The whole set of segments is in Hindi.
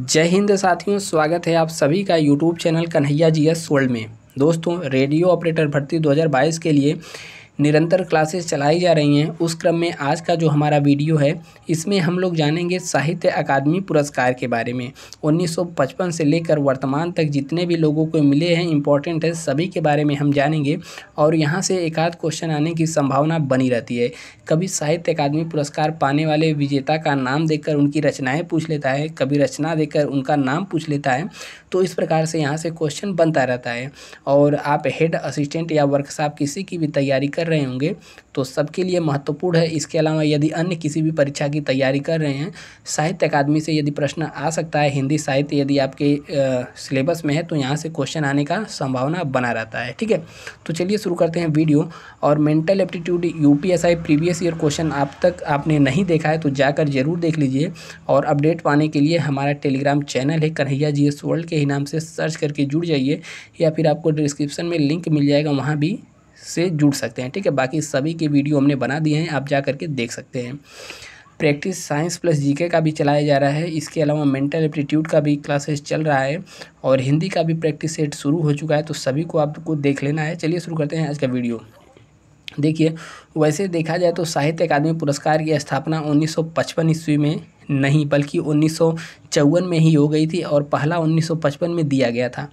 जय हिंद साथियों स्वागत है आप सभी का YouTube channel Kanhaiya ji S world में दोस्तों रेडियो ऑपरेटर भर्ती 2022 के लिए निरंतर क्लासेस चलाई जा रही हैं उस क्रम में आज का जो हमारा वीडियो है इसमें हम लोग जानेंगे साहित्य अकादमी पुरस्कार के बारे में 1955 से लेकर वर्तमान तक जितने भी लोगों को मिले हैं इंपॉर्टेंट है सभी के बारे में हम जानेंगे और यहाँ से एक आध क्वेश्चन आने की संभावना बनी रहती है कभी साहित्य अकादमी पुरस्कार पाने वाले विजेता का नाम देखकर उनकी रचनाएँ पूछ लेता है कभी रचना देकर उनका नाम पूछ लेता है तो इस प्रकार से यहाँ से क्वेश्चन बनता रहता है और आप हेड असिस्टेंट या वर्कशॉप किसी की भी तैयारी कर रहे होंगे तो सबके लिए महत्वपूर्ण है इसके अलावा यदि अन्य किसी भी परीक्षा की तैयारी कर रहे हैं साहित्य अकादमी से यदि प्रश्न आ सकता है हिंदी साहित्य यदि आपके सिलेबस में है तो यहाँ से क्वेश्चन आने का संभावना बना रहता है ठीक है तो चलिए शुरू करते हैं वीडियो और mental aptitude you previous year question आप तक आपने नहीं देखा है तो जाकर ज़रूर देख लीजिए और अपडेट पाने के लिए हमारा टेलीग्राम चैनल है कन्हैया जी एस वर्ल्ड के यही नाम से सर्च करके जुड़ जाइए या फिर आपको डिस्क्रिप्शन में लिंक मिल जाएगा वहाँ भी से जुड़ सकते हैं ठीक है बाकी सभी के वीडियो हमने बना दिए हैं आप जा करके देख सकते हैं प्रैक्टिस साइंस प्लस जीके का भी चलाया जा रहा है इसके अलावा मेंटल एप्टीट्यूड का भी क्लासेस चल रहा है और हिंदी का भी प्रैक्टिस सेट शुरू हो चुका है तो सभी को आपको देख लेना है चलिए शुरू करते हैं आज का वीडियो देखिए वैसे देखा जाए तो साहित्य अकादमी पुरस्कार की स्थापना 1955 ईस्वी में नहीं बल्कि उन्नीस में ही हो गई थी और पहला 1955 में दिया गया था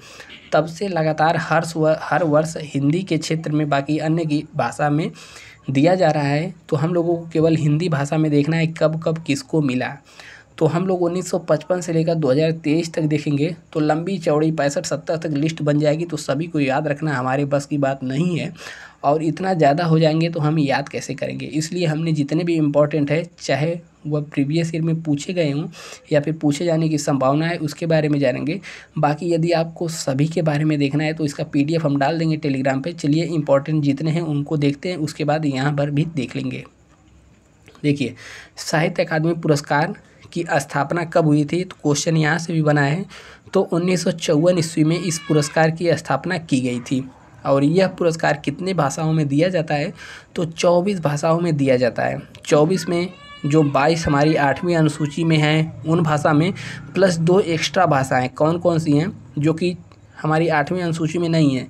तब से लगातार हर हर वर्ष हिंदी के क्षेत्र में बाकी अन्य की भाषा में दिया जा रहा है तो हम लोगों को केवल हिंदी भाषा में देखना है कब कब किसको मिला तो हम लोग 1955 से लेकर 2023 तक देखेंगे तो लंबी चौड़ी पैंसठ सत्तर तक लिस्ट बन जाएगी तो सभी को याद रखना हमारे बस की बात नहीं है और इतना ज़्यादा हो जाएंगे तो हम याद कैसे करेंगे इसलिए हमने जितने भी इम्पॉर्टेंट है चाहे वह प्रीवियस ईयर में पूछे गए हों या फिर पूछे जाने की संभावना है उसके बारे में जानेंगे बाकी यदि आपको सभी के बारे में देखना है तो इसका पीडीएफ हम डाल देंगे टेलीग्राम पे चलिए इम्पॉर्टेंट जितने हैं उनको देखते हैं उसके बाद यहाँ पर भी देख लेंगे देखिए साहित्य अकादमी पुरस्कार की स्थापना कब हुई थी तो क्वेश्चन यहाँ से भी बना है तो उन्नीस ईस्वी में इस पुरस्कार की स्थापना की गई थी और यह पुरस्कार कितने भाषाओं में दिया जाता है तो चौबीस भाषाओं में दिया जाता है चौबीस में जो 22 हमारी आठवीं अनुसूची में हैं उन भाषा में प्लस दो एक्स्ट्रा भाषाएँ कौन कौन सी हैं जो कि हमारी आठवीं अनुसूची में नहीं है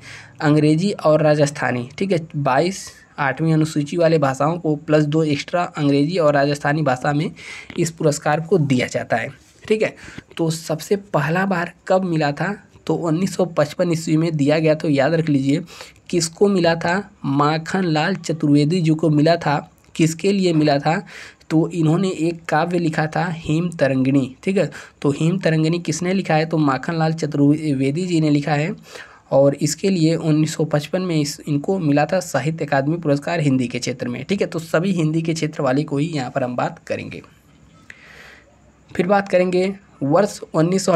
अंग्रेजी और राजस्थानी ठीक है बाईस आठवीं अनुसूची वाले भाषाओं को प्लस दो एक्स्ट्रा अंग्रेजी और राजस्थानी भाषा में इस पुरस्कार को दिया जाता है ठीक है तो सबसे पहला बार कब मिला था तो 1955 ईस्वी में दिया गया तो याद रख लीजिए किसको मिला था माखन लाल चतुर्वेदी जी को मिला था किसके लिए मिला था तो इन्होंने एक काव्य लिखा था हिम तरंगिणी ठीक है तो हिम तरंगिणी किसने लिखा है तो माखन लाल चतुर्वेदी जी ने लिखा है और इसके लिए 1955 में इस इनको मिला था साहित्य अकादमी पुरस्कार हिंदी के क्षेत्र में ठीक है तो सभी हिंदी के क्षेत्र वाले को ही यहाँ पर हम बात करेंगे फिर बात करेंगे वर्ष उन्नीस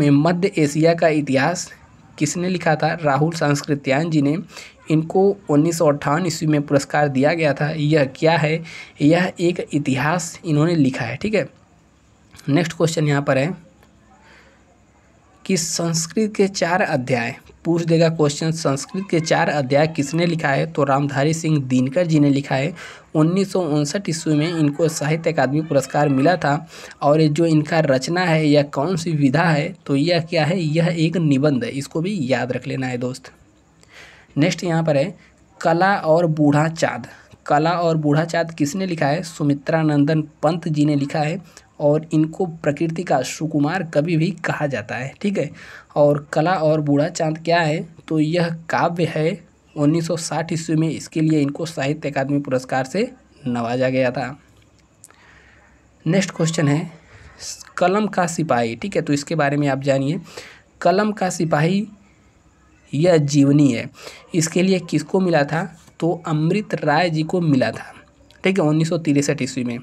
में मध्य एशिया का इतिहास किसने लिखा था राहुल संस्कृत्यान जी ने इनको उन्नीस सौ ईस्वी में पुरस्कार दिया गया था यह क्या है यह एक इतिहास इन्होंने लिखा है ठीक है नेक्स्ट क्वेश्चन यहाँ पर है कि संस्कृत के चार अध्याय पूछ देगा क्वेश्चन संस्कृत के चार अध्याय किसने लिखा है तो रामधारी सिंह दिनकर जी ने लिखा है उन्नीस ईस्वी में इनको साहित्य अकादमी पुरस्कार मिला था और ये जो इनका रचना है या कौन सी विधा है तो यह क्या है यह एक निबंध है इसको भी याद रख लेना है दोस्त नेक्स्ट यहाँ पर है कला और बूढ़ा चाँद कला और बूढ़ा चाँद किसने लिखा है सुमित्रानंदन पंत जी ने लिखा है और इनको प्रकृति का सुकुमार कवि भी कहा जाता है ठीक है और कला और बूढ़ा चांद क्या है तो यह काव्य है 1960 ईस्वी में इसके लिए इनको साहित्य अकादमी पुरस्कार से नवाजा गया था नेक्स्ट क्वेश्चन है कलम का सिपाही ठीक है तो इसके बारे में आप जानिए कलम का सिपाही यह जीवनी है इसके लिए किसको मिला था तो अमृत राय जी को मिला था ठीक है उन्नीस ईस्वी में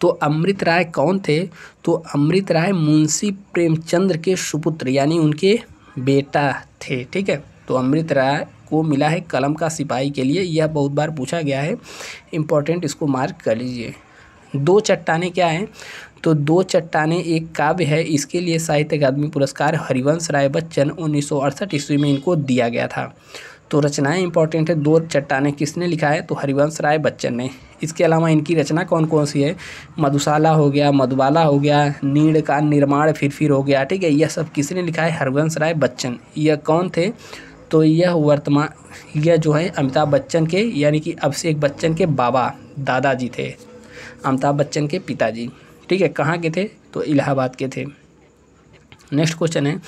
तो अमृत राय कौन थे तो अमृत राय मुंशी प्रेमचंद्र के सुपुत्र यानी उनके बेटा थे ठीक है तो अमृत राय को मिला है कलम का सिपाही के लिए यह बहुत बार पूछा गया है इम्पोर्टेंट इसको मार्क कर लीजिए दो चट्टाने क्या हैं तो दो चट्टाने एक काव्य है इसके लिए साहित्य अकादमी पुरस्कार हरिवंश राय बच्चन उन्नीस सौ ईस्वी में इनको दिया गया था तो रचनाएं इंपॉर्टेंट है दो चट्टाने किसने लिखा है तो हरिवंश राय बच्चन ने इसके अलावा इनकी रचना कौन कौन सी है मधुशाला हो गया मधुबाला हो गया नीड़ का निर्माण फिर फिर हो गया ठीक है यह सब किसने लिखा है हरिवंश राय बच्चन यह कौन थे तो यह वर्तमान यह जो है अमिताभ बच्चन के यानी कि अभिषेक बच्चन के बाबा दादाजी थे अमिताभ बच्चन के पिताजी ठीक है कहाँ के थे तो इलाहाबाद के थे नेक्स्ट क्वेश्चन है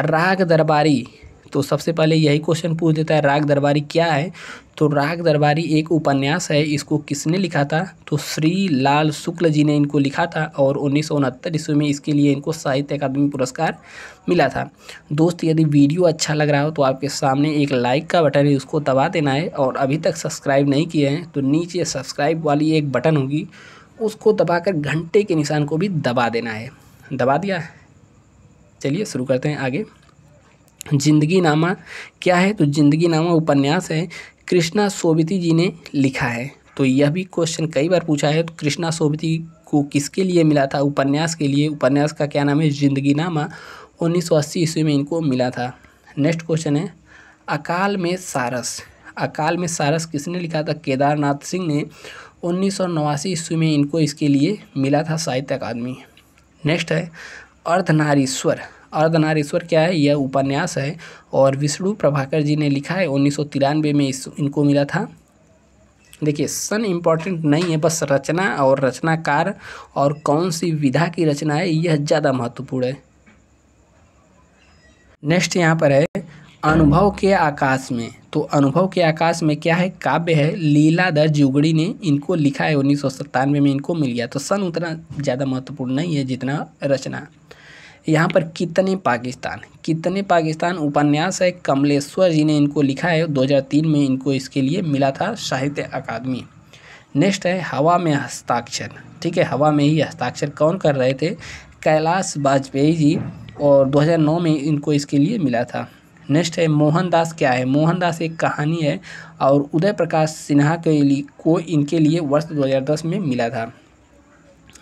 राग दरबारी तो सबसे पहले यही क्वेश्चन पूछ देता है राग दरबारी क्या है तो राग दरबारी एक उपन्यास है इसको किसने लिखा था तो श्री लाल शुक्ल जी ने इनको लिखा था और उन्नीस सौ उनहत्तर ईस्वी में इसके लिए इनको साहित्य अकादमी पुरस्कार मिला था दोस्त यदि वीडियो अच्छा लग रहा हो तो आपके सामने एक लाइक का बटन है उसको दबा देना है और अभी तक सब्सक्राइब नहीं किए हैं तो नीचे सब्सक्राइब वाली एक बटन होगी उसको दबाकर घंटे के निशान को भी दबा देना है दबा दिया चलिए शुरू करते हैं आगे जिंदगी नामा क्या है तो जिंदगी नामा उपन्यास है कृष्णा सोबती जी ने लिखा है तो यह भी क्वेश्चन कई बार पूछा है तो कृष्णा सोबती को किसके लिए मिला था उपन्यास के लिए उपन्यास का क्या नाम है जिंदगी नामा उन्नीस सौ अस्सी ईस्वी में इनको मिला था नेक्स्ट क्वेश्चन है अकाल में सारस अकाल में सारस किसने लिखा था केदारनाथ सिंह ने उन्नीस सौ नवासी ईस्वी में इनको इसके लिए मिला था साहित्य अकादमी नेक्स्ट है अर्धनारीश्वर अर्धनारीश्वर क्या है यह उपन्यास है और विष्णु प्रभाकर जी ने लिखा है उन्नीस में इस इनको मिला था देखिए सन इम्पॉर्टेंट नहीं है बस रचना और रचनाकार और कौन सी विधा की रचना है यह ज़्यादा महत्वपूर्ण है नेक्स्ट यहाँ पर है अनुभव के आकाश में तो अनुभव के आकाश में क्या है काव्य है लीला दर जुगड़ी ने इनको लिखा है उन्नीस में इनको मिल गया तो सन उतना ज़्यादा महत्वपूर्ण नहीं है जितना रचना यहाँ पर कितने पाकिस्तान कितने पाकिस्तान उपन्यास है कमलेश्वर जी ने इनको लिखा है 2003 में इनको इसके लिए मिला था साहित्य अकादमी नेक्स्ट है हवा में हस्ताक्षर ठीक है हवा में ही हस्ताक्षर कौन कर रहे थे कैलाश वाजपेयी जी और 2009 में इनको इसके लिए मिला था नेक्स्ट है मोहनदास क्या है मोहनदास एक कहानी है और उदय प्रकाश सिन्हा के लिए को इनके लिए वर्ष 2010 में मिला था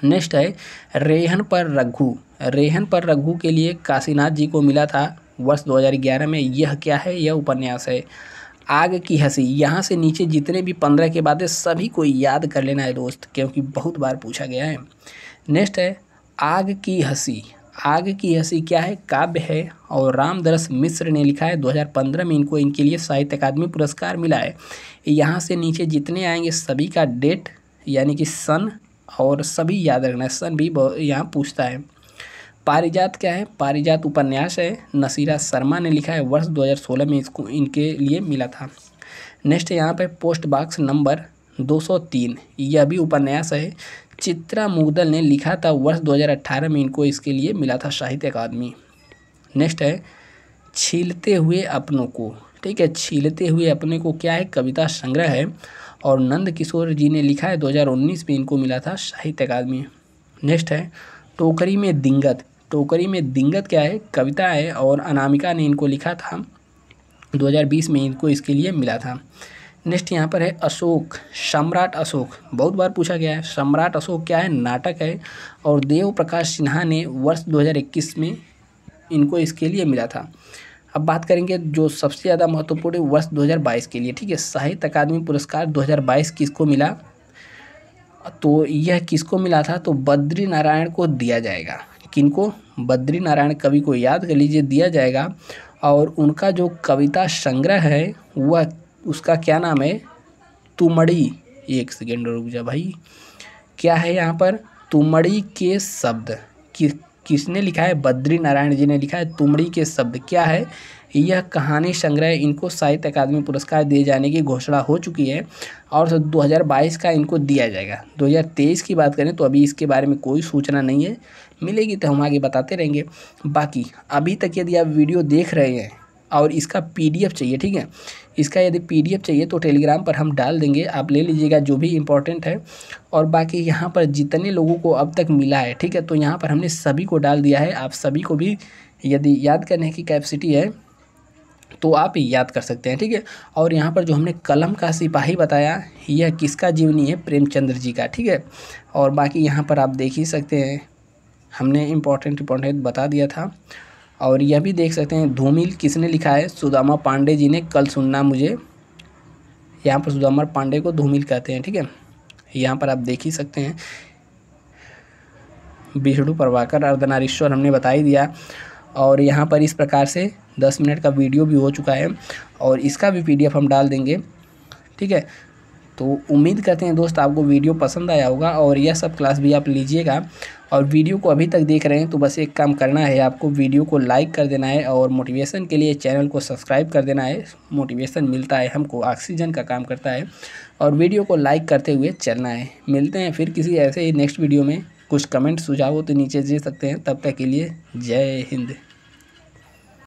नेक्स्ट है रेहन पर रघु रेहन पर रघु के लिए काशीनाथ जी को मिला था वर्ष 2011 में यह क्या है यह उपन्यास है आग की हंसी यहाँ से नीचे जितने भी पंद्रह के बाद सभी को याद कर लेना है दोस्त क्योंकि बहुत बार पूछा गया है नेक्स्ट है आग की हंसी आग की हंसी क्या है काव्य है और रामदरस मिश्र ने लिखा है 2015 में इनको इनके लिए साहित्य अकादमी पुरस्कार मिला है यहाँ से नीचे जितने आएंगे सभी का डेट यानी कि सन और सभी याद रखना सन भी यहाँ पूछता है पारिजात क्या है पारिजात उपन्यास है नसीरा शर्मा ने लिखा है वर्ष 2016 में इसको इनके लिए मिला था नेक्स्ट यहाँ पे पोस्ट बॉक्स नंबर 203 यह भी उपन्यास है चित्रा मुगदल ने लिखा था वर्ष 2018 में इनको इसके लिए मिला था साहित्य अकादमी नेक्स्ट है छीलते हुए अपनों को ठीक है छीलते हुए अपने को क्या है कविता संग्रह है और नंद किशोर जी ने लिखा है 2019 में इनको मिला था साहित्य अकादमी नेक्स्ट है टोकरी में दिंगत टोकरी में दिंगत क्या है कविता है और अनामिका ने इनको लिखा था 2020 में इनको इसके लिए मिला था नेक्स्ट यहाँ पर है अशोक सम्राट अशोक बहुत बार पूछा गया है सम्राट अशोक क्या है नाटक है और देव प्रकाश सिन्हा ने वर्ष 2021 में इनको इसके लिए मिला था अब बात करेंगे जो सबसे ज़्यादा महत्वपूर्ण है वर्ष 2022 के लिए ठीक है साहित्य अकादमी पुरस्कार 2022 किसको मिला तो यह किसको मिला था तो बद्री नारायण को दिया जाएगा किनको बद्री नारायण कवि को याद कर लीजिए दिया जाएगा और उनका जो कविता संग्रह है वह उसका क्या नाम है तुमड़ी एक सेकेंड रुक जा भाई क्या है यहाँ पर तुमड़ी के शब्द किस किसने लिखा है बद्री नारायण जी ने लिखा है तुमड़ी के शब्द क्या है यह कहानी संग्रह इनको साहित्य अकादमी पुरस्कार दिए जाने की घोषणा हो चुकी है और 2022 तो का इनको दिया जाएगा 2023 की बात करें तो अभी इसके बारे में कोई सूचना नहीं है मिलेगी तो हम आगे बताते रहेंगे बाकी अभी तक यदि आप वीडियो देख रहे हैं और इसका पी चाहिए ठीक है इसका यदि पी चाहिए तो टेलीग्राम पर हम डाल देंगे आप ले लीजिएगा जो भी इंपॉर्टेंट है और बाकी यहाँ पर जितने लोगों को अब तक मिला है ठीक है तो यहाँ पर हमने सभी को डाल दिया है आप सभी को भी यदि याद करने की कैपेसिटी है तो आप याद कर सकते हैं ठीक है और यहाँ पर जो हमने कलम का सिपाही बताया यह किसका जीवनी है प्रेमचंद्र जी का ठीक है और बाकी यहाँ पर आप देख ही सकते हैं हमने इम्पोर्टेंट इम्पोर्टेंट बता दिया था और यह भी देख सकते हैं धूमिल किसने लिखा है सुदामा पांडे जी ने कल सुनना मुझे यहाँ पर सुदामा पांडे को धूमिल कहते हैं ठीक है यहाँ पर आप देख ही सकते हैं विष्णु प्रभाकर अर्धनारीश्वर हमने बता ही दिया और यहाँ पर इस प्रकार से दस मिनट का वीडियो भी हो चुका है और इसका भी पीडीएफ हम डाल देंगे ठीक है तो उम्मीद करते हैं दोस्त आपको वीडियो पसंद आया होगा और यह सब क्लास भी आप लीजिएगा और वीडियो को अभी तक देख रहे हैं तो बस एक काम करना है आपको वीडियो को लाइक कर देना है और मोटिवेशन के लिए चैनल को सब्सक्राइब कर देना है मोटिवेशन मिलता है हमको ऑक्सीजन का काम करता है और वीडियो को लाइक करते हुए चलना है मिलते हैं फिर किसी ऐसे ही नेक्स्ट वीडियो में कुछ कमेंट सुझाव हो तो नीचे दे सकते हैं तब तक के लिए जय हिंद